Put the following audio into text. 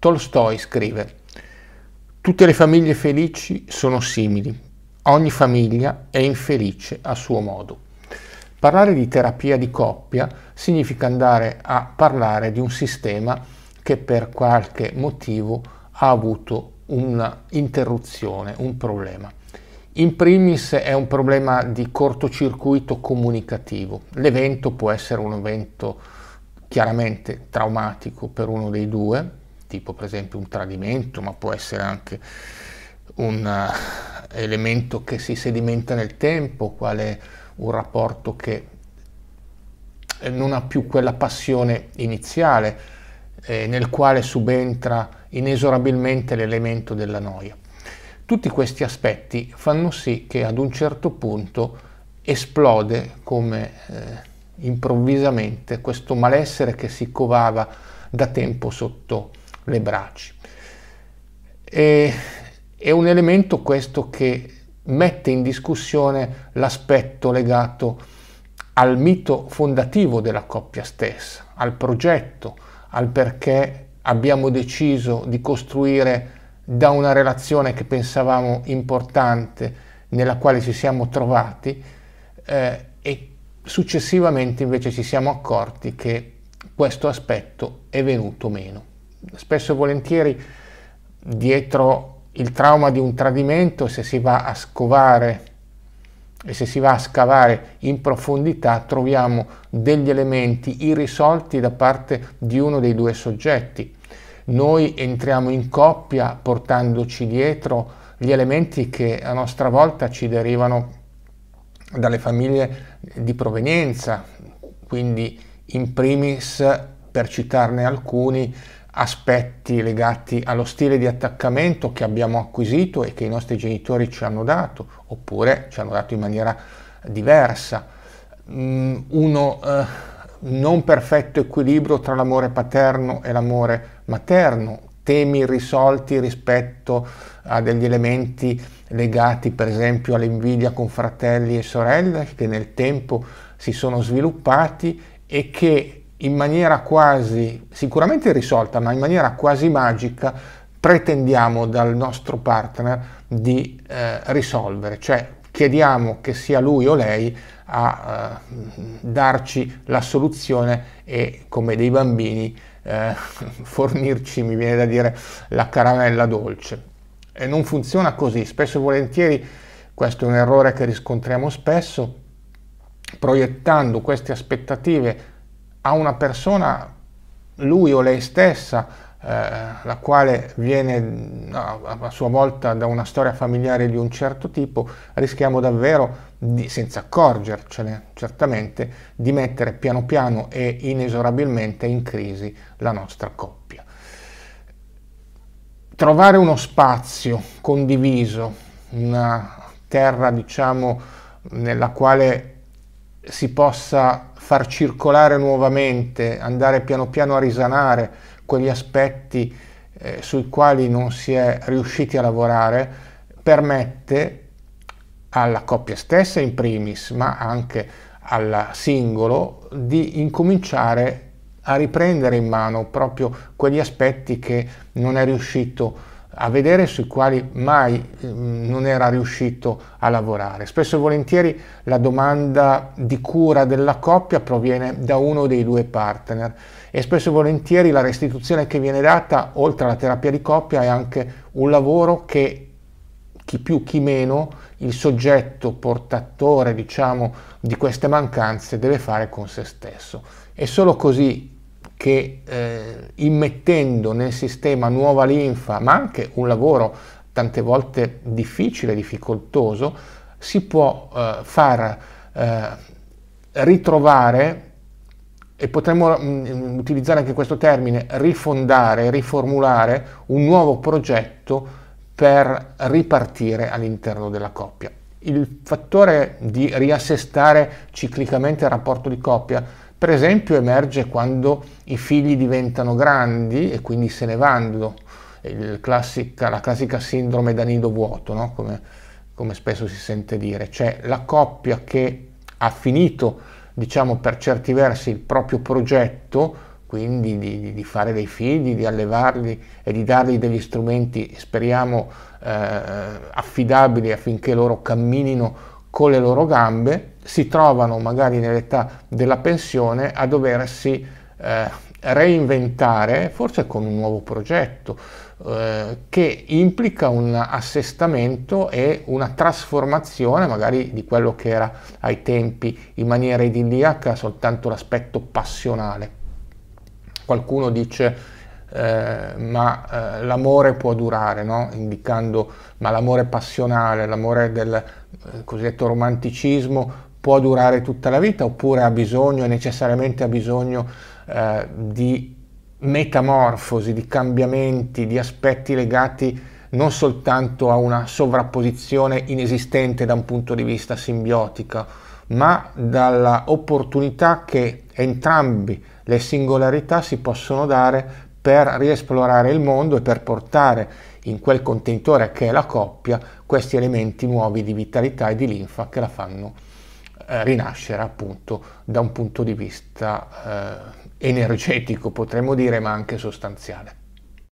Tolstoi scrive Tutte le famiglie felici sono simili, ogni famiglia è infelice a suo modo. Parlare di terapia di coppia significa andare a parlare di un sistema che per qualche motivo ha avuto un'interruzione, un problema. In primis è un problema di cortocircuito comunicativo. L'evento può essere un evento chiaramente traumatico per uno dei due, tipo per esempio un tradimento, ma può essere anche un eh, elemento che si sedimenta nel tempo, quale un rapporto che eh, non ha più quella passione iniziale, eh, nel quale subentra inesorabilmente l'elemento della noia. Tutti questi aspetti fanno sì che ad un certo punto esplode come eh, improvvisamente questo malessere che si covava da tempo sotto le braccia. E, è un elemento questo che mette in discussione l'aspetto legato al mito fondativo della coppia stessa, al progetto, al perché abbiamo deciso di costruire da una relazione che pensavamo importante, nella quale ci siamo trovati, eh, e successivamente invece ci siamo accorti che questo aspetto è venuto meno spesso e volentieri dietro il trauma di un tradimento, se si va a scovare e se si va a scavare in profondità, troviamo degli elementi irrisolti da parte di uno dei due soggetti. Noi entriamo in coppia portandoci dietro gli elementi che a nostra volta ci derivano dalle famiglie di provenienza, quindi in primis, per citarne alcuni, aspetti legati allo stile di attaccamento che abbiamo acquisito e che i nostri genitori ci hanno dato, oppure ci hanno dato in maniera diversa. Mm, uno eh, non perfetto equilibrio tra l'amore paterno e l'amore materno, temi risolti rispetto a degli elementi legati per esempio all'invidia con fratelli e sorelle che nel tempo si sono sviluppati e che in maniera quasi, sicuramente risolta, ma in maniera quasi magica, pretendiamo dal nostro partner di eh, risolvere, cioè chiediamo che sia lui o lei a eh, darci la soluzione e come dei bambini eh, fornirci, mi viene da dire, la caramella dolce. E non funziona così, spesso e volentieri, questo è un errore che riscontriamo spesso, proiettando queste aspettative a una persona, lui o lei stessa, eh, la quale viene a sua volta da una storia familiare di un certo tipo, rischiamo davvero, di, senza accorgercene certamente, di mettere piano piano e inesorabilmente in crisi la nostra coppia. Trovare uno spazio condiviso, una terra diciamo nella quale si possa far circolare nuovamente, andare piano piano a risanare quegli aspetti eh, sui quali non si è riusciti a lavorare, permette alla coppia stessa in primis, ma anche al singolo, di incominciare a riprendere in mano proprio quegli aspetti che non è riuscito a a vedere sui quali mai mm, non era riuscito a lavorare. Spesso e volentieri la domanda di cura della coppia proviene da uno dei due partner e spesso e volentieri la restituzione che viene data, oltre alla terapia di coppia, è anche un lavoro che chi più chi meno il soggetto portatore diciamo di queste mancanze deve fare con se stesso e solo così che eh, immettendo nel sistema nuova linfa, ma anche un lavoro tante volte difficile, difficoltoso, si può eh, far eh, ritrovare e potremmo mh, mm, utilizzare anche questo termine, rifondare, riformulare un nuovo progetto per ripartire all'interno della coppia. Il fattore di riassestare ciclicamente il rapporto di coppia per esempio emerge quando i figli diventano grandi e quindi se ne vanno, classica, la classica sindrome da nido vuoto, no? come, come spesso si sente dire, cioè la coppia che ha finito, diciamo per certi versi, il proprio progetto, quindi di, di, fare dei figli, di allevarli e di dargli degli strumenti, speriamo, eh, affidabili affinché loro camminino con le loro gambe, si trovano magari nell'età della pensione a doversi eh, reinventare, forse con un nuovo progetto, eh, che implica un assestamento e una trasformazione magari di quello che era ai tempi in maniera idilliaca soltanto l'aspetto passionale. Qualcuno dice eh, ma eh, l'amore può durare, no? indicando ma l'amore passionale, l'amore del eh, cosiddetto romanticismo può durare tutta la vita oppure ha bisogno, necessariamente ha bisogno eh, di metamorfosi, di cambiamenti, di aspetti legati non soltanto a una sovrapposizione inesistente da un punto di vista simbiotico, ma dalla opportunità che entrambi le singolarità si possono dare per riesplorare il mondo e per portare in quel contenitore che è la coppia questi elementi nuovi di vitalità e di linfa che la fanno eh, rinascere appunto da un punto di vista eh, energetico, potremmo dire, ma anche sostanziale.